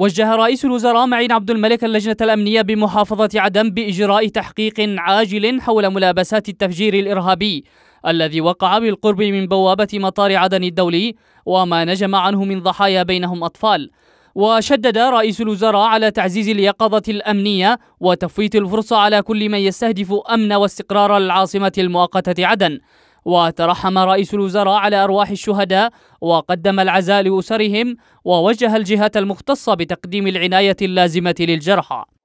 وجه رئيس الوزراء معين عبد الملك اللجنة الأمنية بمحافظة عدن بإجراء تحقيق عاجل حول ملابسات التفجير الإرهابي الذي وقع بالقرب من بوابة مطار عدن الدولي وما نجم عنه من ضحايا بينهم أطفال وشدد رئيس الوزراء على تعزيز اليقظة الأمنية وتفويت الفرصة على كل من يستهدف أمن واستقرار العاصمة المؤقتة عدن وترحم رئيس الوزراء على أرواح الشهداء وقدم العزاء لأسرهم ووجه الجهات المختصة بتقديم العناية اللازمة للجرحى